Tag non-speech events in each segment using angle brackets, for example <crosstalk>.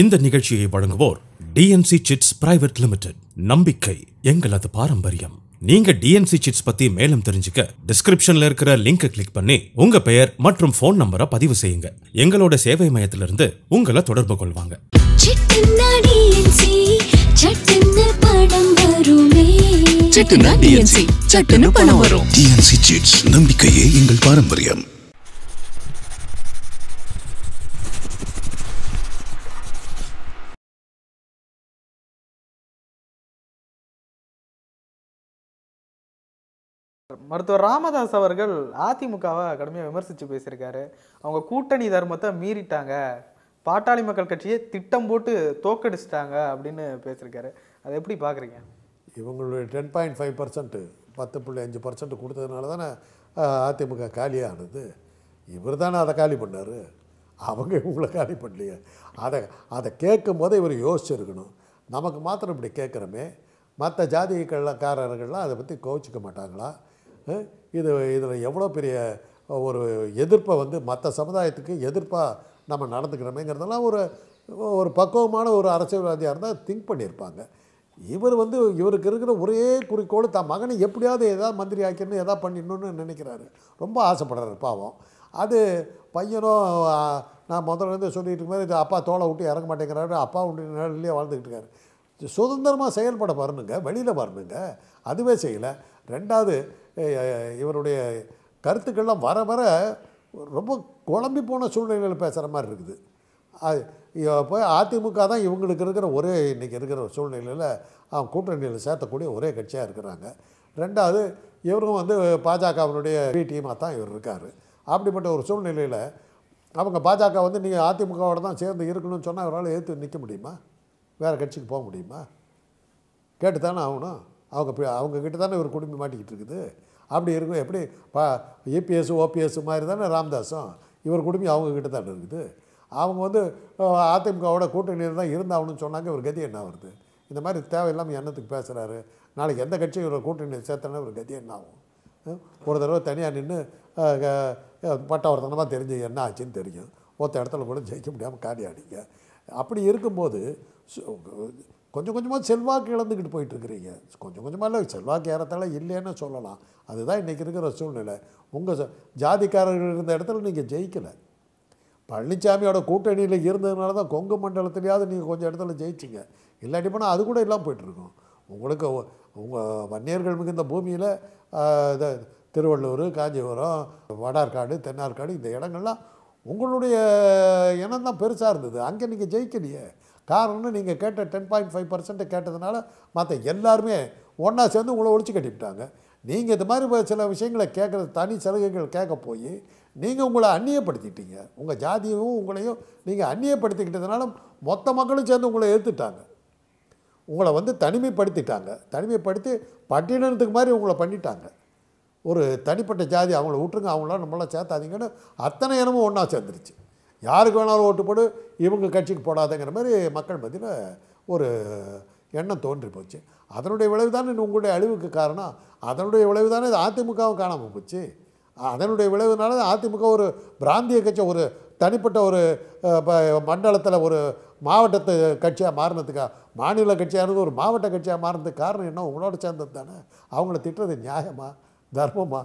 இந்த நிகழ்ச்சியை வழங்குவோர் டிஎன்சி சிட்ஸ் பிரைவேட் லிமிடெட் நம்பிக்கை எங்களது பாரம்பரியம் நீங்க டிஎன்சி சிட்ஸ் பத்தி மேலும் தெரிஞ்சுக்க டிஸ்கிரிப்ஷன்ல இருக்கிற லிங்கை கிளிக் பண்ணி உங்க பெயர் மற்றும் ஃபோன் நம்பரை பதிவு செய்யுங்க எங்களோட சேவை மையத்திலிருந்து உங்களை தொடர்பு கொள்வாங்க நம்பிக்கையே எங்கள் பாரம்பரியம் மருத்துவர் ராமதாஸ் அவர்கள் அதிமுகவை கடுமையாக விமர்சித்து பேசியிருக்காரு அவங்க கூட்டணி தர்மத்தை மீறிட்டாங்க பாட்டாளி மக்கள் கட்சியை திட்டம் போட்டு தோக்கடிச்சிட்டாங்க அப்படின்னு பேசியிருக்காரு அதை எப்படி பார்க்குறீங்க இவங்களுடைய டென் பாயிண்ட் ஃபைவ் பர்சன்ட்டு பத்து புள்ளி அஞ்சு பர்சன்ட் கொடுத்ததுனால தானே அதிமுக காலியானது இவர் தானே அதை காலி பண்ணார் அவங்க இவங்கள காலி பண்ணலையே அதை அதை கேட்கும் போதே இவர் யோசிச்சிருக்கணும் நமக்கு மாத்திரம் இப்படி கேட்குறோமே மற்ற ஜாதிகளக்காரர்கள்லாம் காரர்கள்லாம் அதை பற்றி கோவிச்சிக்க மாட்டாங்களா இது இதில் எவ்வளோ பெரிய ஒரு எதிர்ப்பை வந்து மற்ற சமுதாயத்துக்கு எதிர்ப்பாக நம்ம நடந்துக்கிறோமேங்கிறதெல்லாம் ஒரு ஒரு பக்குவமான ஒரு அரசியல்வாதியாக இருந்தால் திங்க் பண்ணியிருப்பாங்க இவர் வந்து இவருக்கு இருக்கிற ஒரே குறிக்கோள் தான் மகனை எப்படியாவது எதாவது மந்திரி ஆக்கிடணும் எதாவது பண்ணிடணும்னு நினைக்கிறாரு ரொம்ப ஆசைப்படுறாரு பாவம் அது பையனும் நான் முதல்ல இருந்து சொல்லிகிட்டு இருக்கும் இது அப்பா தோலை விட்டு இறங்க மாட்டேங்கிறாரு அப்பா உண்டு நிலையிலே வாழ்ந்துக்கிட்டு இருக்காரு சுதந்திரமாக செயல்பட வரணுங்க வெளியில் வரணுங்க அதுவே செய்யலை ரெண்டாவது இவருடைய கருத்துக்கள்லாம் வர வர ரொம்ப குழம்பி போன சூழ்நிலையில் பேசுகிற மாதிரி இருக்குது அது அதிமுக தான் இவங்களுக்கு இருக்கிற ஒரே இன்றைக்கி இருக்கிற ஒரு சூழ்நிலையில் அவங்க கூட்டணியில் சேர்த்தக்கூடிய ஒரே கட்சியாக இருக்கிறாங்க ரெண்டாவது இவரும் வந்து பாஜகவினுடைய டீமாக தான் இவர் இருக்கார் அப்படிப்பட்ட ஒரு சூழ்நிலையில் அவங்க பாஜக வந்து நீங்கள் அதிமுகவோட தான் சேர்ந்து இருக்கணும்னு சொன்னால் அவரால் ஏற்று நிற்க முடியுமா வேறு கட்சிக்கு போக முடியுமா கேட்டு தானே ஆகணும் அவங்க அவங்கக்கிட்ட தானே இவர் குடும்பி மாட்டிக்கிட்டு இருக்குது அப்படி இருக்கும் எப்படி பா ஏபிஎஸ் e ஓபிஎஸ் மாதிரி தானே ராம்தாஸும் இவர் குடும்பம் அவங்க கிட்ட தான் இருக்குது அவங்க வந்து அதிமுகவோட கூட்டணி தான் இருந்தாங்கன்னு சொன்னாங்க இவர் கதி என்ன வருது இந்த மாதிரி தேவையில்லாமல் எண்ணத்துக்கு பேசுகிறாரு நாளைக்கு எந்த கட்சி இவர் கூட்டணி சேர்த்தனா இவர் கதி என்ன ஆகும் ஒரு தடவை தனியாக நின்று ஒருத்தனமாக தெரிஞ்சு என்ன ஆச்சுன்னு தெரியும் ஒருத்த இடத்துல கூட ஜெயிக்க முடியாமல் காரியாடிங்க அப்படி இருக்கும்போது கொஞ்சம் கொஞ்சமாக செல்வாக்கு இழந்துக்கிட்டு போயிட்டுருக்கிறீங்க கொஞ்சம் கொஞ்சமாக இல்லை செல்வாக்கு ஏறத்தால இல்லைன்னு சொல்லலாம் அதுதான் இன்றைக்கி இருக்கிற சூழ்நிலை உங்கள் ஜாதிக்காரர்கள் இருந்த இடத்துல நீங்கள் ஜெயிக்கலை பழனிசாமியோட கூட்டணியில் இருந்ததுனால தான் கொங்கு மண்டலத்திலேயாவது நீங்கள் கொஞ்சம் இடத்துல ஜெயிச்சிங்க இல்லாட்டி போனால் அது கூட இல்லாமல் போயிட்டுருக்கோம் உங்களுக்கு உங்கள் வன்னியர்கள் மிகுந்த பூமியில் இதை திருவள்ளூர் காஞ்சிபுரம் வடார்காடு தென்னார்காடு இந்த இடங்கள்லாம் உங்களுடைய இனம் தான் பெருசாக இருந்தது அங்கே நீங்கள் ஜெயிக்கலையே காரணம்னு நீங்கள் கேட்ட டென் பாயிண்ட் ஃபைவ் பர்சன்ட்டு கேட்டதுனால மற்ற எல்லாருமே ஒன்றா சேர்ந்து உங்களை ஒழிச்சு கட்டிவிட்டாங்க நீங்கள் இது மாதிரி சில விஷயங்களை கேட்குறது தனி சலுகைகள் கேட்க போய் நீங்கள் உங்களை அந்நியப்படுத்திட்டீங்க உங்கள் ஜாதியையும் உங்களையும் நீங்கள் அந்நியப்படுத்திக்கிட்டதுனால மொத்த மக்களும் சேர்ந்து உங்களை ஏற்றுட்டாங்க உங்களை வந்து தனிமைப்படுத்திட்டாங்க தனிமைப்படுத்தி பட்டினத்துக்கு மாதிரி உங்களை பண்ணிட்டாங்க ஒரு தனிப்பட்ட ஜாதி அவங்கள விட்டுருங்க அவங்களாம் நம்மளாம் சேர்த்தாதீங்கன்னு அத்தனை இனமும் ஒன்றா சேர்ந்துருச்சு யாருக்கு வேணாலும் ஓட்டு போடு இவங்க கட்சிக்கு போடாதங்கிற மாதிரி மக்கள் மத்தியில் ஒரு எண்ணம் தோன்றி போச்சு அதனுடைய விளைவு தானே உங்களுடைய அழிவுக்கு காரணம் அதனுடைய விளைவு தானே இது அதிமுகவும் காணாமல் போச்சு அதனுடைய விளைவுனால அதிமுக ஒரு பிராந்திய கட்சி ஒரு தனிப்பட்ட ஒரு மண்டலத்தில் ஒரு மாவட்டத்து கட்சியாக மாறினதுக்காக மாநில கட்சியானது ஒரு மாவட்ட கட்சியாக மாறினதுக்கு காரணம் என்ன உங்களோட சேர்ந்தது தானே அவங்கள திட்டுறது நியாயமா தர்மமாக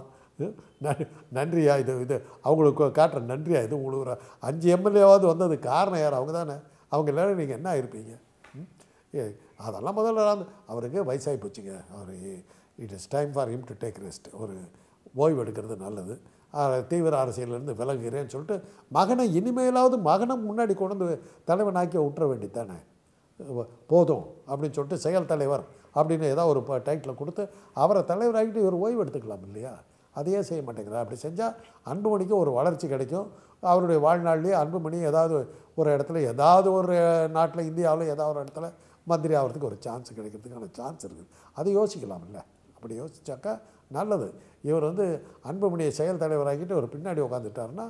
நன்றியா இது இது அவங்களுக்கு காட்டுற நன்றியா இது உங்களுக்கு அஞ்சு எம்எல்ஏவாவது வந்தது காரணம் யார் அவங்க தானே அவங்க இல்லைன்னா நீங்கள் என்ன இருப்பீங்க அதெல்லாம் முதல்ல அவருக்கு வயசாகி போச்சுங்க அவர் it is time for him to take rest ஒரு ஓய்வு எடுக்கிறது நல்லது தீவிர அரசியலேருந்து விலகுகிறேன்னு சொல்லிட்டு மகனை இனிமேலாவது மகனை முன்னாடி கொண்டு தலைவனாக்கி விட்டுற வேண்டித்தானே போதும் அப்படின்னு சொல்லிட்டு செயல் தலைவர் அப்படின்னு ஏதாவது ஒரு டைட்டில் கொடுத்து அவரை தலைவராகிட்டு இவர் ஓய்வு எடுத்துக்கலாம் இல்லையா அதையே செய்ய மாட்டேங்கிறார் அப்படி செஞ்சால் அன்புமணிக்கு ஒரு வளர்ச்சி கிடைக்கும் அவருடைய வாழ்நாள்லேயே அன்புமணி ஏதாவது ஒரு இடத்துல ஏதாவது ஒரு நாட்டில் இந்தியாவில் ஏதாவது ஒரு இடத்துல மந்திரி ஆகிறதுக்கு ஒரு சான்ஸ் கிடைக்கிறதுக்கான சான்ஸ் இருக்குது அதை யோசிக்கலாம் இல்லை அப்படி யோசித்தாக்கா நல்லது இவர் வந்து அன்புமணியை செயல் தலைவராகிட்டு ஒரு பின்னாடி உட்காந்துட்டார்னா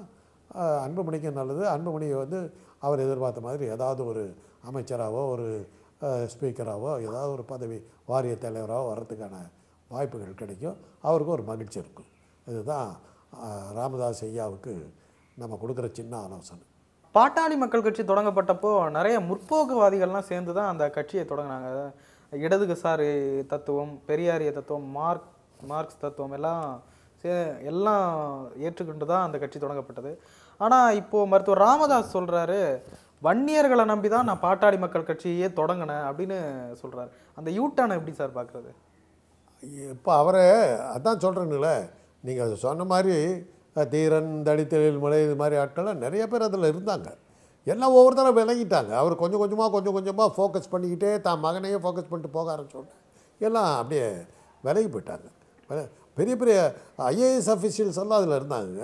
அன்புமணிக்கு நல்லது அன்புமணியை வந்து அவர் எதிர்பார்த்த மாதிரி ஏதாவது ஒரு அமைச்சராகவோ ஒரு ஸ்பீக்கராகவோ ஏதாவது ஒரு பதவி வாரிய தலைவராகவோ வர்றதுக்கான வாய்ப்புகள் கிடைக்கும் அவருக்கும் ஒரு மகிழ்ச்சி இருக்கும் இதுதான் ராமதாஸ் ஐயாவுக்கு நம்ம கொடுக்குற சின்ன ஆலோசனை பாட்டாளி மக்கள் கட்சி தொடங்கப்பட்டப்போ நிறைய முற்போக்குவாதிகள்லாம் சேர்ந்து தான் அந்த கட்சியை தொடங்கினாங்க இடதுகசாரி தத்துவம் பெரியாரிய தத்துவம் மார்க் மார்க்ஸ் தத்துவம் எல்லாம் சே எல்லாம் ஏற்றுக்கொண்டு தான் அந்த கட்சி தொடங்கப்பட்டது ஆனால் இப்போது மருத்துவர் ராமதாஸ் சொல்கிறாரு வன்னியர்களை நம்பி தான் நான் பாட்டாளி மக்கள் கட்சியே தொடங்கினேன் அப்படின்னு சொல்கிறார் அந்த யூட்டானை எப்படி சார் பார்க்குறது இப்போ அவரை அதான் சொல்கிறேங்களே நீங்கள் அது சொன்ன மாதிரி தீரன் தடித்தலில் மலை இது மாதிரி ஆட்கள்லாம் நிறைய பேர் அதில் இருந்தாங்க எல்லாம் ஒவ்வொரு தடவை விலகிட்டாங்க அவர் கொஞ்சம் கொஞ்சமாக கொஞ்சம் கொஞ்சமாக ஃபோக்கஸ் பண்ணிக்கிட்டே தான் மகனையும் ஃபோக்கஸ் பண்ணிட்டு போக ஆரம்பிச்சோடனே எல்லாம் அப்படியே விலகி போயிட்டாங்க பெரிய பெரிய ஐஏஎஸ் அஃபிஷியல்ஸ் எல்லாம் அதில் இருந்தாங்க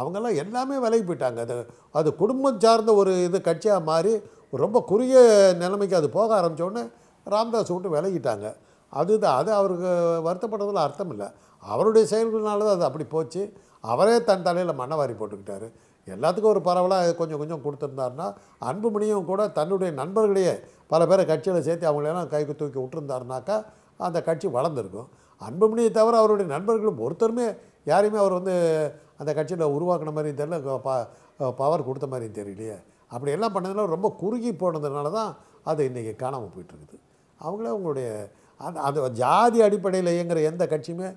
அவங்கெல்லாம் எல்லாமே விலகி போயிட்டாங்க அது அது குடும்பம் சார்ந்த ஒரு இது கட்சியாக மாறி ரொம்ப குறுகிய நிலைமைக்கு அது போக ஆரம்பித்தோடனே ராம்தாஸ் விட்டு விலகிட்டாங்க அதுதான் அது அவருக்கு வருத்தப்படுறதுல அர்த்தம் இல்லை அவருடைய செயல்களினால தான் அது அப்படி போச்சு அவரே தன் தலையில் மண்ணை வாரி போட்டுக்கிட்டாரு எல்லாத்துக்கும் ஒரு பரவலாக கொஞ்சம் கொஞ்சம் கொடுத்துருந்தாருன்னா அன்புமணியும் கூட தன்னுடைய நண்பர்களையே பல பேரை கட்சியில் சேர்த்து அவங்களெல்லாம் கைக்கு தூக்கி விட்டுருந்தாருனாக்கா அந்த கட்சி வளர்ந்துருக்கும் அன்புமணியை தவிர அவருடைய நண்பர்களும் ஒருத்தருமே யாரையுமே அவர் வந்து அந்த கட்சியில் உருவாக்கின மாதிரியும் தெரியல ப பவர் கொடுத்த மாதிரியும் தெரியலையே அப்படி எல்லாம் பண்ணதுனால ரொம்ப குறுகி போனதுனால தான் அது இன்றைக்கி காணாமல் போயிட்டுருக்குது அவங்களே அவங்களுடைய அது ஜாதி அடிப்படையில் இயங்குகிற எந்த கட்சியுமே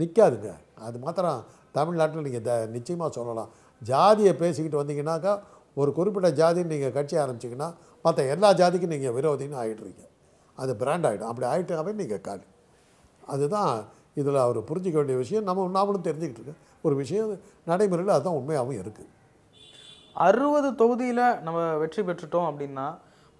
நிற்காதுங்க அது மாத்திரம் தமிழ்நாட்டில் நீங்கள் த நிச்சயமாக சொல்லலாம் ஜாதியை பேசிக்கிட்டு வந்தீங்கனாக்கா ஒரு குறிப்பிட்ட ஜாதின்னு நீங்கள் கட்சி ஆரம்பிச்சிங்கன்னா மற்ற எல்லா ஜாதிக்கும் நீங்கள் விரோதின்னு ஆகிடுறீங்க அது பிராண்ட் ஆகிடும் அப்படி ஆகிட்டாவே நீங்கள் காலி அதுதான் இதில் அவர் புரிஞ்சிக்க வேண்டிய விஷயம் நம்ம நாமளும் தெரிஞ்சுக்கிட்டு இருக்கேன் ஒரு விஷயம் நடைமுறையில் அதுதான் உண்மையாகவும் இருக்குது அறுபது தொகுதியில் நம்ம வெற்றி பெற்றுட்டோம் அப்படின்னா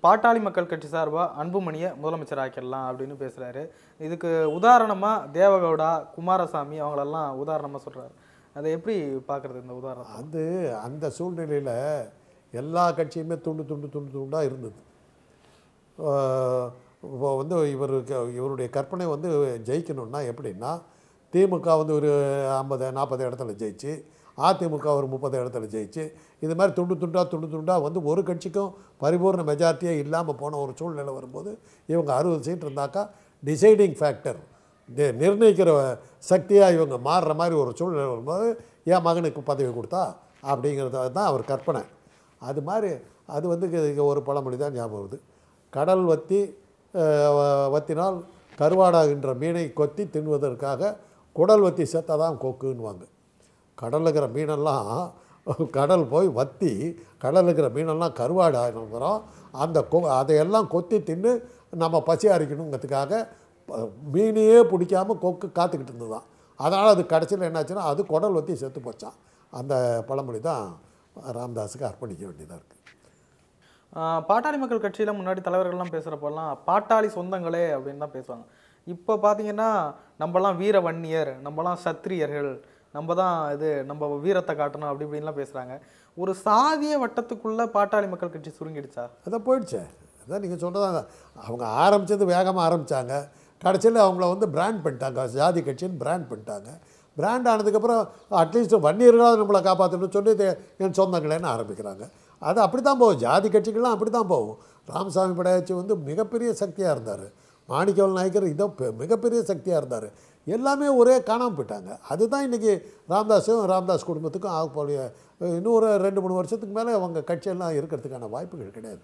பாட்டாளி மக்கள் கட்சி சார்பாக அன்புமணியை முதலமைச்சர் ஆக்கிடலாம் அப்படின்னு பேசுகிறாரு இதுக்கு உதாரணமாக தேவகவுடா குமாரசாமி அவங்களெல்லாம் உதாரணமாக சொல்கிறாரு அதை எப்படி பார்க்குறது இந்த உதாரணம் அது அந்த சூழ்நிலையில் எல்லா கட்சியுமே துண்டு துண்டு துண்டு துண்டாக இருந்தது இப்போ வந்து இவர் இவருடைய கற்பனை வந்து ஜெயிக்கணும்னா எப்படின்னா திமுக வந்து ஒரு ஐம்பது நாற்பது இடத்துல ஜெயிச்சு அதிமுக ஒரு முப்பது இடத்துல ஜெயிச்சு இது மாதிரி துண்டு துண்டாக துண்டு துண்டாக வந்து ஒரு கட்சிக்கும் பரிபூர்ண மெஜாரிட்டியே இல்லாமல் போன ஒரு சூழ்நிலை வரும்போது இவங்க அறுபது சீட் இருந்தாக்கா டிசைடிங் ஃபேக்டர் நிர்ணயிக்கிற சக்தியாக இவங்க மாறுற மாதிரி ஒரு சூழ்நிலை வரும்போது என் மகனுக்கு பதவி கொடுத்தா அப்படிங்கிறது தான் அவர் கற்பனை அது மாதிரி அது வந்து ஒரு பழமொழி தான் ஞாபகம் வருது கடல் வத்தி வத்தினால் கருவாடாகின்ற மீனை கொத்தி தின்வதற்காக குடல் வத்தி சேர்த்தா தான் கொக்குன்னுவாங்க இருக்கிற மீனெல்லாம் கடல் போய் வத்தி இருக்கிற மீனெல்லாம் கருவாடு ஆகணுங்கிறோம் அந்த கொ அதையெல்லாம் கொத்தி தின்னு நம்ம பசி அரிக்கணுங்கிறதுக்காக மீனையே பிடிக்காமல் கொக்கு காத்துக்கிட்டு இருந்ததுதான் அதனால் அது கடைசியில் என்னாச்சுன்னா அது குடல் வத்தி செத்து போச்சான் அந்த பழமொழி தான் ராம்தாஸுக்கு அர்ப்பணிக்க வேண்டியதாக இருக்குது பாட்டாளி மக்கள் கட்சியில் முன்னாடி தலைவர்கள்லாம் பேசுகிறப்பெல்லாம் பாட்டாளி சொந்தங்களே அப்படின்னு தான் பேசுவாங்க இப்போ பார்த்தீங்கன்னா நம்மலாம் வீர வன்னியர் நம்மலாம் சத்திரியர்கள் நம்ம தான் இது நம்ம வீரத்தை காட்டணும் அப்படி இப்படின்லாம் பேசுகிறாங்க ஒரு சாதிய வட்டத்துக்குள்ளே பாட்டாளி மக்கள் கட்சி சுருங்கிடுச்சா அதான் போயிடுச்சே அதான் நீங்கள் சொல்கிறதாங்க அவங்க ஆரம்பித்தது வேகமாக ஆரம்பித்தாங்க கடைசியில் அவங்கள வந்து பிராண்ட் பண்ணிட்டாங்க ஜாதி கட்சின்னு பிராண்ட் பண்ணிட்டாங்க பிராண்ட் ஆனதுக்கப்புறம் அட்லீஸ்ட் வன்னியர்களாவது நம்மளை காப்பாற்றணும்னு சொல்லி என் சொந்தங்களேன்னு ஆரம்பிக்கிறாங்க அது அப்படி தான் போகும் ஜாதி கட்சிகள்லாம் அப்படி தான் போகும் ராமசாமி படையாச்சி வந்து மிகப்பெரிய சக்தியாக இருந்தார் மாணிக்கவல் நாயக்கர் இதோ மிகப்பெரிய சக்தியாக இருந்தார் எல்லாமே ஒரே காணாமல் போயிட்டாங்க அதுதான் இன்றைக்கி ராம்தாஸும் ராம்தாஸ் குடும்பத்துக்கும் இன்னும் இன்னொரு ரெண்டு மூணு வருஷத்துக்கு மேலே அவங்க கட்சியெல்லாம் இருக்கிறதுக்கான வாய்ப்புகள் கிடையாது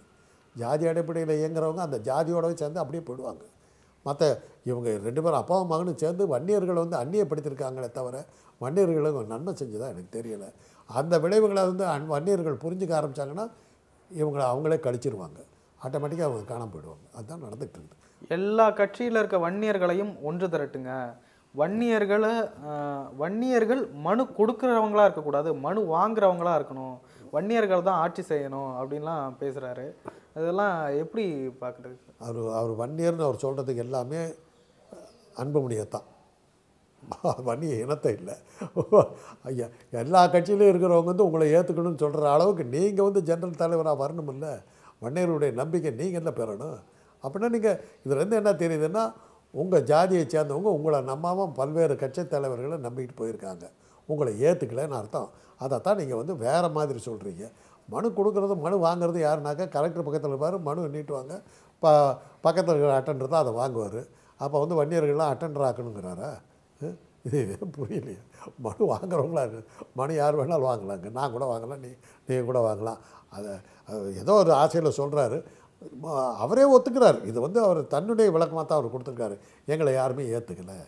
ஜாதி அடிப்படையில் இயங்குறவங்க அந்த ஜாதியோடவே சேர்ந்து அப்படியே போயிடுவாங்க மற்ற இவங்க ரெண்டு பேரும் அப்பாவும் மகனும் சேர்ந்து வன்னியர்களை வந்து அந்நியப்படுத்திருக்காங்களே தவிர வன்னியர்களும் நன்மை செஞ்சதாக எனக்கு தெரியலை அந்த விளைவுகளை வந்து அன் வன்னியர்கள் புரிஞ்சுக்க ஆரம்பித்தாங்கன்னா இவங்களை அவங்களே கழிச்சிருவாங்க ஆட்டோமேட்டிக்காக அவங்க காணாமல் போயிடுவாங்க அதுதான் நடந்துகிட்டு இருக்குது எல்லா கட்சியில் இருக்க வன்னியர்களையும் ஒன்று திரட்டுங்க வன்னியர்களை வன்னியர்கள் மனு கொடுக்குறவங்களா இருக்கக்கூடாது மனு வாங்குறவங்களா இருக்கணும் வன்னியர்கள் தான் ஆட்சி செய்யணும் அப்படின்லாம் பேசுகிறாரு அதெல்லாம் எப்படி பார்க்குறது அவர் அவர் வன்னியர்னு அவர் சொல்கிறதுக்கு எல்லாமே அன்புமணியை தான் <laughs> வன்னிய இனத்தை இல்லை ஐயா எல்லா கட்சியிலையும் இருக்கிறவங்க வந்து உங்களை ஏற்றுக்கணும்னு சொல்கிற அளவுக்கு நீங்கள் வந்து ஜென்ரல் தலைவராக வரணும் இல்லை வன்னியருடைய நம்பிக்கை நீங்கள் என்ன பெறணும் அப்படின்னா நீங்கள் இதுலேருந்து என்ன தெரியுதுன்னா உங்கள் ஜாதியை சேர்ந்தவங்க உங்களை நம்பாமல் பல்வேறு கட்சி தலைவர்களை நம்பிக்கிட்டு போயிருக்காங்க உங்களை ஏற்றுக்கலன்னு அர்த்தம் அதைத்தான் நீங்கள் வந்து வேறு மாதிரி சொல்கிறீங்க மனு கொடுக்குறது மனு வாங்குறது யாருனாக்கா கலெக்டர் பக்கத்தில் இருப்பார் மனு நீட்டுவாங்க ப பக்கத்தில் இருக்கிற அட்டண்டர் தான் அதை வாங்குவார் அப்போ வந்து வன்னியர்கள்லாம் அட்டண்டர் ஆக்கணுங்கிறாரா இது புரியலையே மனு வாங்குறவங்களா இருக்கு மனு யார் வேணாலும் வாங்கலாங்க நான் கூட வாங்கலாம் நீ நீங்கள் கூட வாங்கலாம் அதை ஏதோ ஒரு ஆசையில் சொல்கிறாரு அவரே ஒத்துக்கிறார் இது வந்து அவர் தன்னுடைய விளக்கமாக தான் அவர் கொடுத்துருக்காரு எங்களை யாருமே ஏற்றுக்கலை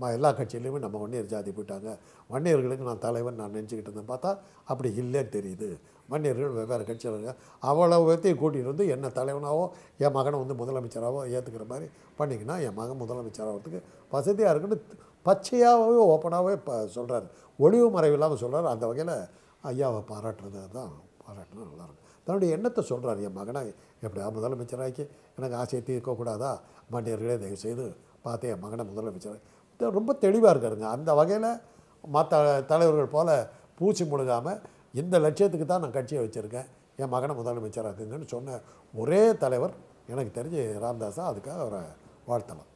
மா எல்லா கட்சியிலையுமே நம்ம வன்னியர் ஜாதி போயிட்டாங்க வன்னியர்களுக்கு நான் தலைவன் நான் நினச்சிக்கிட்டு இருந்தேன் பார்த்தா அப்படி இல்லைன்னு தெரியுது வன்னியர்கள் வெவ்வேறு கட்சியில் இருக்காங்க அவ்வளோ பேர்த்தையும் கூட்டிகிட்டு வந்து என்ன தலைவனாவோ என் மகனை வந்து முதலமைச்சராகவோ ஏற்றுக்கிற மாதிரி பண்ணிங்கன்னா என் மகன் முதலமைச்சராகிறதுக்கு வசதியாக இருக்குன்னு பச்சையாகவே ஓப்பனாகவே இப்போ சொல்கிறார் ஒளிவு மறைவு இல்லாமல் சொல்கிறார் அந்த வகையில் ஐயாவை பாராட்டுறது தான் பாராட்டினா நல்லாயிருக்கும் தன்னுடைய எண்ணத்தை சொல்கிறார் என் மகனை எப்படியா முதலமைச்சராக்கி எனக்கு ஆசையை தீர்க்கக்கூடாதா மாண்டியர்களே தயவு செய்து பார்த்து என் மகனை முதலமைச்சராக ரொம்ப தெளிவாக இருக்காருங்க அந்த வகையில் மற்ற தலைவர்கள் போல் பூச்சி முழுகாமல் இந்த லட்சியத்துக்கு தான் நான் கட்சியை வச்சுருக்கேன் என் மகனை முதலமைச்சராக்குங்கன்னு சொன்ன ஒரே தலைவர் எனக்கு தெரிஞ்சு ராம்தாஸாக அதுக்காக அவரை வாழ்த்தலாம்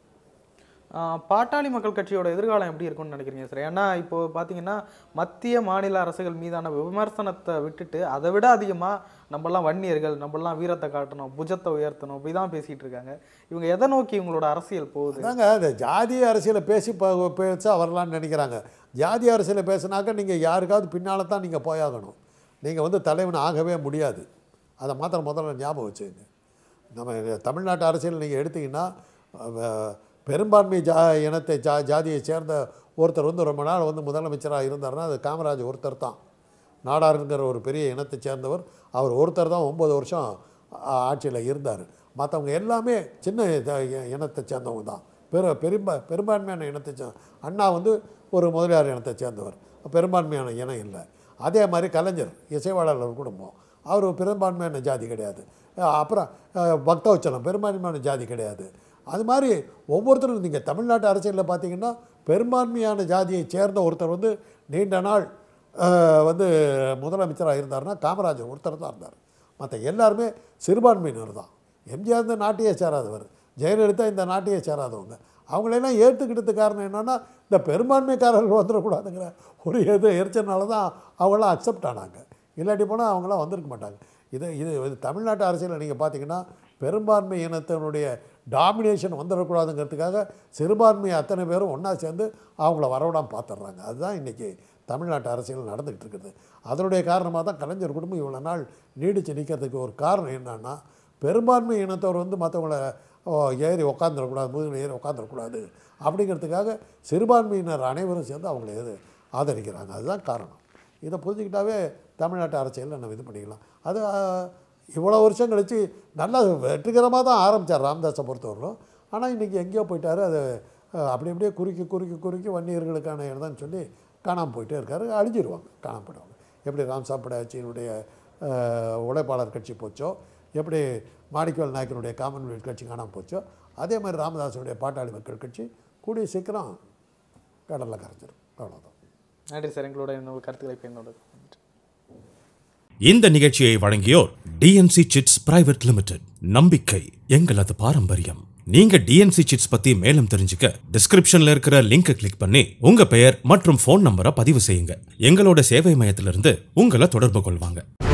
பாட்டாளி மக்கள் கட்சியோட எதிர்காலம் எப்படி இருக்கும்னு நினைக்கிறீங்க சார் ஏன்னா இப்போ பார்த்தீங்கன்னா மத்திய மாநில அரசுகள் மீதான விமர்சனத்தை விட்டுட்டு அதை விட அதிகமாக நம்மளாம் வன்னியர்கள் நம்மளாம் வீரத்தை காட்டணும் புஜத்தை உயர்த்தணும் இப்படி தான் பேசிகிட்டு இருக்காங்க இவங்க எதை நோக்கி இவங்களோட அரசியல் போகுது நாங்கள் அது ஜாதிய அரசியலை பேசி பேசா வரலான்னு நினைக்கிறாங்க ஜாதி அரசியலை பேசினாக்க நீங்கள் யாருக்காவது பின்னால் தான் நீங்கள் போயாகணும் நீங்கள் வந்து தலைவன் ஆகவே முடியாது அதை மாத்திரம் முதல்ல ஞாபகம் வச்சுங்க நம்ம தமிழ்நாட்டு அரசியல் நீங்கள் எடுத்திங்கன்னா பெரும்பான்மை ஜா இனத்தை ஜா ஜாதியை சேர்ந்த ஒருத்தர் வந்து ரொம்ப நாள் வந்து முதலமைச்சராக இருந்தார்னா அது காமராஜ் ஒருத்தர் தான் நாடாருங்கிற ஒரு பெரிய இனத்தை சேர்ந்தவர் அவர் ஒருத்தர் தான் ஒம்பது வருஷம் ஆட்சியில் இருந்தார் மற்றவங்க எல்லாமே சின்ன இனத்தை சேர்ந்தவங்க தான் பெரு பெரும்ப பெரும்பான்மையான இனத்தை சே அண்ணா வந்து ஒரு முதலியார் இனத்தை சேர்ந்தவர் பெரும்பான்மையான இனம் இல்லை அதே மாதிரி கலைஞர் இசைவாளர் குடும்பம் அவர் பெரும்பான்மையான ஜாதி கிடையாது அப்புறம் பக்தவச்சலம் பெரும்பான்மையான ஜாதி கிடையாது அது மாதிரி ஒவ்வொருத்தரும் நீங்கள் தமிழ்நாட்டு அரசியலில் பார்த்தீங்கன்னா பெரும்பான்மையான ஜாதியை சேர்ந்த ஒருத்தர் வந்து நீண்ட நாள் வந்து முதலமைச்சராக இருந்தார்னா காமராஜர் ஒருத்தர் தான் இருந்தார் மற்ற எல்லாருமே சிறுபான்மையினர் தான் எம்ஜிஆர் இந்த நாட்டையே சேராதவர் ஜெயலலிதா இந்த நாட்டையே சேராதவங்க அவங்களெல்லாம் ஏற்றுக்கிட்டது காரணம் என்னென்னா இந்த பெரும்பான்மைக்காரர்கள் வந்துடக்கூடாதுங்கிற ஒரு எது எரிச்சனால தான் அவங்களாம் அக்செப்ட் ஆனாங்க இல்லாட்டி போனால் அவங்களாம் வந்திருக்க மாட்டாங்க இது இது தமிழ்நாட்டு அரசியலில் நீங்கள் பார்த்தீங்கன்னா பெரும்பான்மை இனத்தினுடைய டாமினேஷன் வந்துடக்கூடாதுங்கிறதுக்காக சிறுபான்மை அத்தனை பேரும் ஒன்றா சேர்ந்து அவங்கள வரவிடாமல் பார்த்துட்றாங்க அதுதான் இன்றைக்கி தமிழ்நாட்டு அரசியல் நடந்துக்கிட்டு இருக்குது அதனுடைய காரணமாக தான் கலைஞர் குடும்பம் இவ்வளோ நாள் நீடித்து நிற்கிறதுக்கு ஒரு காரணம் என்னென்னா பெரும்பான்மை இனத்தவர் வந்து மற்றவங்கள ஏறி உட்காந்துடக்கூடாது முதுகில் ஏறி உட்காந்துடக்கூடாது அப்படிங்கிறதுக்காக சிறுபான்மையினர் அனைவரும் சேர்ந்து அவங்கள எது ஆதரிக்கிறாங்க அதுதான் காரணம் இதை புரிஞ்சுக்கிட்டாவே தமிழ்நாட்டு அரசியலில் நம்ம இது பண்ணிக்கலாம் அது இவ்வளோ வருஷம் கழித்து நல்லா வெற்றிகரமாக தான் ஆரம்பித்தார் ராமதாஸை பொறுத்தவரைக்கும் ஆனால் இன்றைக்கி எங்கேயோ போயிட்டார் அது அப்படி அப்படியே குறுக்கி குறுக்கி குறுக்கி வன்னியர்களுக்கான இடம்னு சொல்லி காணாமல் போயிட்டே இருக்காரு அழிஞ்சிடுவாங்க காணாமல் எப்படி ராம் சாப்பிடாச்சியினுடைய உழைப்பாளர் கட்சி போச்சோ எப்படி மாணிக்கவல் நாயக்கனுடைய காமன்வெல்த் கட்சி காணாமல் போச்சோ அதே மாதிரி ராமதாஸுடைய பாட்டாளி மக்கள் கட்சி கூடிய சீக்கிரம் கடலில் கரைஞ்சிடும் அவ்வளோதான் நன்றி சார் எங்களோட கருத்துக்களை பயந்தோடு இந்த நிகழ்ச்சியை வழங்கியோர் டிஎன்சி சிட்ஸ் பிரைவேட் லிமிடெட் நம்பிக்கை எங்களது பாரம்பரியம் நீங்க டிஎன்சி சிட்ஸ் பத்தி மேலும் தெரிஞ்சுக்க டிஸ்கிரிப்ஷன்ல இருக்கிற லிங்க் கிளிக் பண்ணி உங்க பெயர் மற்றும் போன் நம்பரை பதிவு செய்யுங்க எங்களோட சேவை மையத்திலிருந்து உங்களை தொடர்பு கொள்வாங்க